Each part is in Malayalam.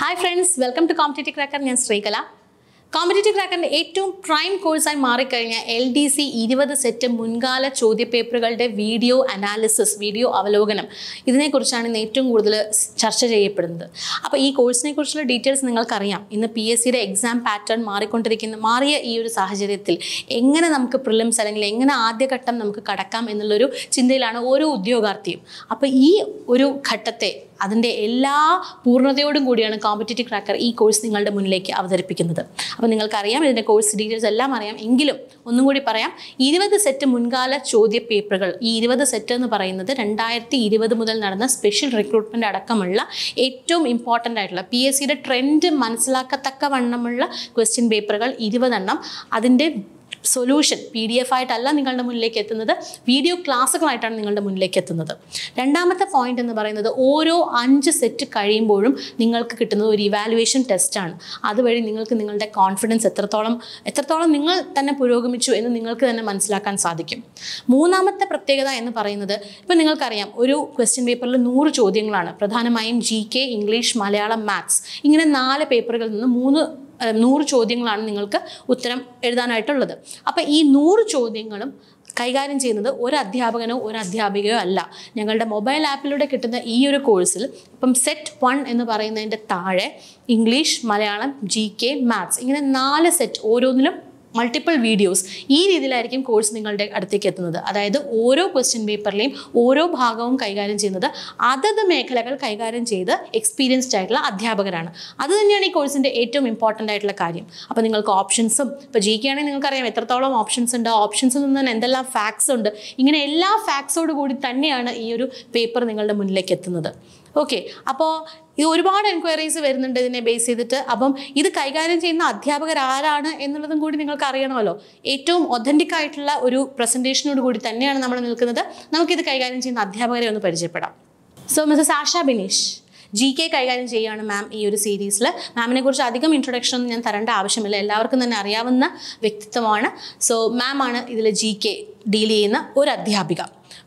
hi friends welcome to competitive cracker ഞാൻ ശ്രീകല കോമ്പറ്റേറ്റീവ് ക്രാക്കറിൻ്റെ ഏറ്റവും പ്രൈം കോഴ്സായി മാറിക്കഴിഞ്ഞ എൽ ഡി സി ഇരുപത് സെറ്റ് മുൻകാല ചോദ്യപേപ്പറുകളുടെ വീഡിയോ അനാലിസിസ് വീഡിയോ അവലോകനം ഇതിനെക്കുറിച്ചാണ് ഇന്ന് ഏറ്റവും കൂടുതൽ ചർച്ച ചെയ്യപ്പെടുന്നത് അപ്പോൾ ഈ കോഴ്സിനെ കുറിച്ചുള്ള ഡീറ്റെയിൽസ് നിങ്ങൾക്കറിയാം ഇന്ന് പി എസ് സിയുടെ എക്സാം പാറ്റേൺ മാറിക്കൊണ്ടിരിക്കുന്ന മാറിയ ഈ ഒരു സാഹചര്യത്തിൽ എങ്ങനെ നമുക്ക് പ്രിലിംസ് അല്ലെങ്കിൽ എങ്ങനെ ആദ്യഘട്ടം നമുക്ക് കടക്കാം എന്നുള്ളൊരു ചിന്തയിലാണ് ഓരോ ഉദ്യോഗാർത്ഥിയും അപ്പോൾ ഈ ഒരു ഘട്ടത്തെ അതിൻ്റെ എല്ലാ പൂർണ്ണതയോടും കൂടിയാണ് കോമ്പറ്റേറ്റീവ് ക്രാക്കർ ഈ കോഴ്സ് നിങ്ങളുടെ മുന്നിലേക്ക് അവതരിപ്പിക്കുന്നത് അപ്പോൾ നിങ്ങൾക്കറിയാം ഇതിൻ്റെ കോഴ്സ് ഡീറ്റെയിൽസ് എല്ലാം അറിയാം എങ്കിലും ഒന്നും കൂടി പറയാം ഇരുപത് സെറ്റ് മുൻകാല ചോദ്യ പേപ്പറുകൾ ഈ ഇരുപത് സെറ്റ് എന്ന് പറയുന്നത് രണ്ടായിരത്തി ഇരുപത് മുതൽ നടന്ന സ്പെഷ്യൽ റിക്രൂട്ട്മെൻ്റ് അടക്കമുള്ള ഏറ്റവും ഇമ്പോർട്ടൻ്റ് ആയിട്ടുള്ള പി എസ് സിയുടെ ട്രെൻഡ് മനസ്സിലാക്കത്തക്ക വണ്ണമുള്ള ക്വസ്റ്റ്യൻ പേപ്പറുകൾ ഇരുപതെണ്ണം അതിൻ്റെ സൊല്യൂഷൻ പി ഡി എഫ് ആയിട്ടല്ല നിങ്ങളുടെ മുന്നിലേക്ക് എത്തുന്നത് വീഡിയോ ക്ലാസ്സുകളായിട്ടാണ് നിങ്ങളുടെ മുന്നിലേക്ക് എത്തുന്നത് രണ്ടാമത്തെ പോയിന്റ് എന്ന് പറയുന്നത് ഓരോ അഞ്ച് സെറ്റ് കഴിയുമ്പോഴും നിങ്ങൾക്ക് കിട്ടുന്നത് ഒരു ഇവാലുവേഷൻ ടെസ്റ്റാണ് അതുവഴി നിങ്ങൾക്ക് നിങ്ങളുടെ കോൺഫിഡൻസ് എത്രത്തോളം എത്രത്തോളം നിങ്ങൾ തന്നെ പുരോഗമിച്ചു എന്ന് നിങ്ങൾക്ക് തന്നെ മനസ്സിലാക്കാൻ സാധിക്കും മൂന്നാമത്തെ പ്രത്യേകത എന്ന് പറയുന്നത് ഇപ്പം നിങ്ങൾക്കറിയാം ഒരു ക്വസ്റ്റ്യൻ പേപ്പറിൽ നൂറ് ചോദ്യങ്ങളാണ് പ്രധാനമായും G K English Malayalam maths ഇങ്ങനെ നാല് പേപ്പറുകളിൽ നിന്ന് മൂന്ന് നൂറ് ചോദ്യങ്ങളാണ് നിങ്ങൾക്ക് ഉത്തരം എഴുതാനായിട്ടുള്ളത് അപ്പോൾ ഈ നൂറ് ചോദ്യങ്ങളും കൈകാര്യം ചെയ്യുന്നത് ഒരു അധ്യാപകനോ ഒരു അധ്യാപികയോ അല്ല ഞങ്ങളുടെ മൊബൈൽ ആപ്പിലൂടെ കിട്ടുന്ന ഈ ഒരു കോഴ്സിൽ ഇപ്പം സെറ്റ് വൺ എന്ന് പറയുന്നതിൻ്റെ താഴെ English Malayalam G K maths ഇങ്ങനെ നാല് സെറ്റ് ഓരോന്നിലും മൾട്ടിപ്പിൾ വീഡിയോസ് ഈ രീതിയിലായിരിക്കും കോഴ്സ് നിങ്ങളുടെ അടുത്തേക്ക് എത്തുന്നത് അതായത് ഓരോ ക്വസ്റ്റ്യൻ പേപ്പറിലെയും ഓരോ ഭാഗവും കൈകാര്യം ചെയ്യുന്നത് അതത് മേഖലകൾ കൈകാര്യം ചെയ്ത് എക്സ്പീരിയൻസ്ഡ് ആയിട്ടുള്ള അധ്യാപകരാണ് അത് തന്നെയാണ് ഈ കോഴ്സിൻ്റെ ഏറ്റവും ഇമ്പോർട്ടൻ്റ് ആയിട്ടുള്ള കാര്യം അപ്പോൾ നിങ്ങൾക്ക് ഓപ്ഷൻസും ഇപ്പോൾ ജി കെ നിങ്ങൾക്കറിയാം എത്രത്തോളം ഓപ്ഷൻസ് ഉണ്ട് ഓപ്ഷൻസിൽ നിന്ന് എന്തെല്ലാം ഫാക്ട്സ് ഉണ്ട് ഇങ്ങനെ എല്ലാ ഫാക്ട്സോട് കൂടി തന്നെയാണ് ഈ ഒരു പേപ്പർ നിങ്ങളുടെ മുന്നിലേക്ക് എത്തുന്നത് ഓക്കെ അപ്പോൾ ഇത് ഒരുപാട് എൻക്വയറീസ് വരുന്നുണ്ട് ഇതിനെ ബേസ് ചെയ്തിട്ട് അപ്പം ഇത് കൈകാര്യം ചെയ്യുന്ന അധ്യാപകർ ആരാണ് എന്നുള്ളതും കൂടി നിങ്ങൾക്ക് അറിയണമല്ലോ ഏറ്റവും ഒതന്റിക് ആയിട്ടുള്ള ഒരു പ്രസന്റേഷനോട് കൂടി തന്നെയാണ് നമ്മൾ നിൽക്കുന്നത് നമുക്കിത് കൈകാര്യം ചെയ്യുന്ന അധ്യാപകരെ ഒന്ന് പരിചയപ്പെടാം so Mrs Asha Bineesh G K കൈകാര്യം ചെയ്യുകയാണ് മാം ഈ ഒരു സീരീസിൽ മാമിനെ കുറിച്ച് അധികം ഇൻട്രൊഡക്ഷൻ ഒന്നും ഞാൻ തരേണ്ട ആവശ്യമില്ല എല്ലാവർക്കും തന്നെ അറിയാവുന്ന വ്യക്തിത്വമാണ് സോ മാം ആണ് ഇതിൽ ജി കെ ഡീൽ ചെയ്യുന്ന ഒരു അധ്യാപിക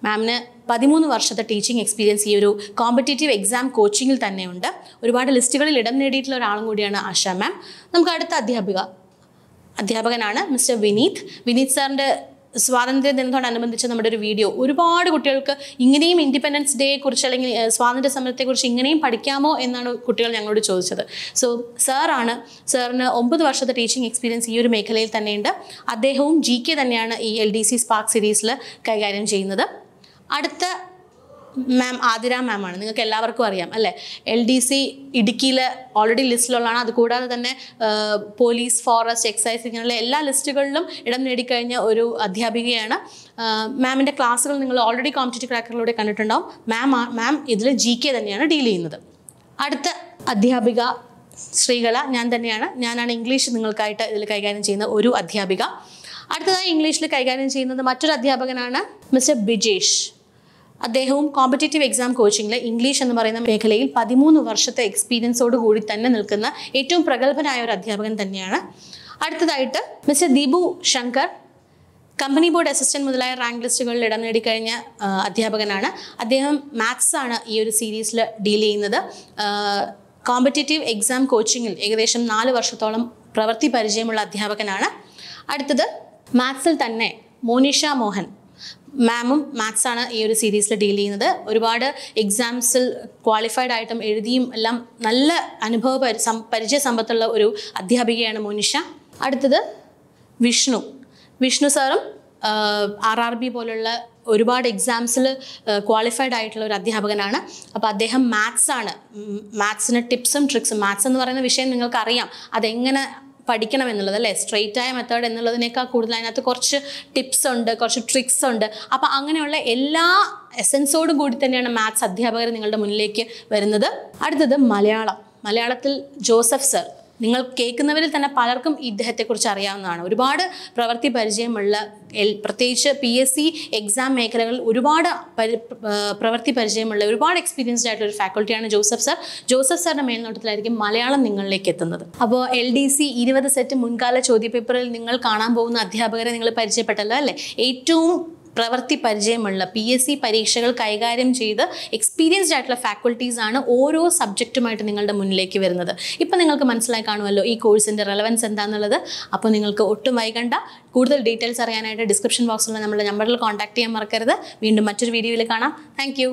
മാമിന് പതിമൂന്ന് വർഷത്തെ ടീച്ചിങ് എക്സ്പീരിയൻസ് ഈ ഒരു കോമ്പറ്റേറ്റീവ് എക്സാം കോച്ചിങ്ങിൽ തന്നെയുണ്ട് ഒരുപാട് ലിസ്റ്റുകളിൽ ഇടം നേടിയിട്ടുള്ള ഒരാളും കൂടിയാണ് ആശ മാം നമുക്ക് അടുത്ത അധ്യാപിക അധ്യാപകനാണ് മിസ്റ്റർ വിനീത് വിനീത് സാറിൻ്റെ സ്വാതന്ത്ര്യ ദിനത്തോടനുബന്ധിച്ച് നമ്മുടെ ഒരു വീഡിയോ ഒരുപാട് കുട്ടികൾക്ക് ഇങ്ങനെയും ഇൻഡിപെൻഡൻസ് ഡേയെ കുറിച്ച് അല്ലെങ്കിൽ സ്വാതന്ത്ര്യ സമരത്തെക്കുറിച്ച് ഇങ്ങനെയും പഠിക്കാമോ എന്നാണ് കുട്ടികൾ ഞങ്ങളോട് ചോദിച്ചത് സോ സാറാണ് സാറിന് ഒമ്പത് വർഷത്തെ ടീച്ചിങ് എക്സ്പീരിയൻസ് ഈ ഒരു മേഖലയിൽ തന്നെയുണ്ട് അദ്ദേഹവും ജി കെ തന്നെയാണ് ഈ എൽ ഡി സി സ്പാർക്ക് സീരീസിൽ കൈകാര്യം ചെയ്യുന്നത് അടുത്ത മാം ആതിര മാം ആണ് നിങ്ങൾക്ക് എല്ലാവർക്കും അറിയാം അല്ലേ എൽ ഡി സി ഇടുക്കിയിൽ ഓൾറെഡി ലിസ്റ്റിലുള്ളതാണ് അതുകൂടാതെ തന്നെ പോലീസ് ഫോറസ്റ്റ് എക്സൈസ് ഇങ്ങനെയുള്ള എല്ലാ ലിസ്റ്റുകളിലും ഇടം നേടിക്കഴിഞ്ഞ ഒരു അധ്യാപികയാണ് മാമിൻ്റെ ക്ലാസ്സുകൾ നിങ്ങൾ ഓൾറെഡി കോമ്പറ്റേറ്റീവ് ക്രാക്കറിലൂടെ കണ്ടിട്ടുണ്ടാവും മാം മാം ഇതിൽ ജി കെ തന്നെയാണ് ഡീൽ ചെയ്യുന്നത് അടുത്ത അധ്യാപിക ശ്രീകല ഞാൻ തന്നെയാണ് ഞാനാണ് ഇംഗ്ലീഷ് നിങ്ങൾക്കായിട്ട് ഇതിൽ കൈകാര്യം ചെയ്യുന്ന ഒരു അധ്യാപിക അടുത്തതായി ഇംഗ്ലീഷിൽ കൈകാര്യം ചെയ്യുന്നത് മറ്റൊരു അധ്യാപകനാണ് മിസ്റ്റർ ബിജേഷ് അദ്ദേഹവും കോമ്പറ്റേറ്റീവ് എക്സാം കോച്ചിങ്ങിൽ ഇംഗ്ലീഷ് എന്ന് പറയുന്ന മേഖലയിൽ പതിമൂന്ന് വർഷത്തെ എക്സ്പീരിയൻസോട് കൂടി തന്നെ നിൽക്കുന്ന ഏറ്റവും പ്രഗത്ഭനായ ഒരു അധ്യാപകൻ തന്നെയാണ് അടുത്തതായിട്ട് Mr Deepu Shankar company board assistant മുതലായ റാങ്ക് ലിസ്റ്റുകളിൽ ഇടം നേടിക്കഴിഞ്ഞ അധ്യാപകനാണ് അദ്ദേഹം മാത്സ് ആണ് ഈ ഒരു സീരീസിൽ ഡീൽ ചെയ്യുന്നത് കോമ്പറ്റേറ്റീവ് എക്സാം കോച്ചിങ്ങിൽ ഏകദേശം നാല് വർഷത്തോളം പ്രവൃത്തി പരിചയമുള്ള അധ്യാപകനാണ് അടുത്തത് മാത്സിൽ തന്നെ മോനിഷ മോഹൻ മാമും മാത്സാണ് ഈ ഒരു സീരീസിൽ ഡീൽ ചെയ്യുന്നത് ഒരുപാട് എക്സാംസിൽ ക്വാളിഫൈഡ് ആയിട്ടും എഴുതിയും എല്ലാം നല്ല അനുഭവ പരിചയ സമ്പത്തുള്ള ഒരു അധ്യാപികയാണ് മോനിഷ അടുത്തത് വിഷ്ണു വിഷ്ണു സാറും ആർ ആർ ബി പോലുള്ള ഒരുപാട് എക്സാംസിൽ ക്വാളിഫൈഡ് ആയിട്ടുള്ള ഒരു അധ്യാപകനാണ് അപ്പോൾ അദ്ദേഹം മാത്സ് ആണ് മാത്സിന് ടിപ്സും ട്രിക്സും മാത്സ് എന്ന് പറയുന്ന വിഷയം നിങ്ങൾക്കറിയാം അതെങ്ങനെ പഠിക്കണം എന്നുള്ളത് അല്ലേ സ്ട്രെയിറ്റ് ആയ മെത്തേഡ് എന്നുള്ളതിനേക്കാൾ കൂടുതൽ അതിനകത്ത് കുറച്ച് ടിപ്സ് ഉണ്ട് കുറച്ച് ട്രിക്സ് ഉണ്ട് അപ്പോൾ അങ്ങനെയുള്ള എല്ലാ എസൻസോടും കൂടി തന്നെയാണ് മാത്സ് അധ്യാപകർ നിങ്ങളുടെ മുന്നിലേക്ക് വരുന്നത് അടുത്തത് മലയാളം മലയാളത്തിൽ ജോസഫ് സർ നിങ്ങൾ കേൾക്കുന്നവരിൽ തന്നെ പലർക്കും ഇദ്ദേഹത്തെക്കുറിച്ച് അറിയാവുന്നതാണ് ഒരുപാട് പ്രവൃത്തി പരിചയമുള്ള പ്രത്യേകിച്ച് പി എസ് സി എക്സാം മേഖലകളിൽ ഒരുപാട് പ്രവൃത്തി പരിചയമുള്ള ഒരുപാട് എക്സ്പീരിയൻസ്ഡ് ആയിട്ടുള്ള ഒരു ഫാക്കൾട്ടിയാണ് ജോസഫ് സർ ജോസഫ് സാറിൻ്റെ മേൽനോട്ടത്തിലായിരിക്കും മലയാളം നിങ്ങളിലേക്ക് എത്തുന്നത് അപ്പോൾ എൽ ഡി സി ഇരുപത് സെറ്റ് മുൻകാല ചോദ്യപേപ്പറിൽ നിങ്ങൾ കാണാൻ പോകുന്ന അധ്യാപകരെ നിങ്ങൾ പരിചയപ്പെട്ടല്ലോ അല്ലേ ഏറ്റവും പ്രവൃത്തി പരിചയമുള്ള പി എസ് സി പരീക്ഷകൾ കൈകാര്യം ചെയ്ത് എക്സ്പീരിയൻസ്ഡ് ആയിട്ടുള്ള ഫാക്കൽറ്റീസാണ് ഓരോ സബ്ജക്റ്റുമായിട്ട് നിങ്ങളുടെ മുന്നിലേക്ക് വരുന്നത് ഇപ്പം നിങ്ങൾക്ക് മനസ്സിലായി കാണുമല്ലോ ഈ കോഴ്സിൻ്റെ റെലവൻസ് എന്താണെന്നുള്ളത് അപ്പോൾ നിങ്ങൾക്ക് ഒട്ടും വൈകണ്ട കൂടുതൽ ഡീറ്റെയിൽസ് അറിയാനായിട്ട് ഡിസ്ക്രിപ്ഷൻ ബോക്സിലുള്ള നമ്മുടെ നമ്പറിൽ കോൺടാക്ട് ചെയ്യാൻ മറക്കരുത് വീണ്ടും മറ്റൊരു വീഡിയോയിൽ കാണാം താങ്ക്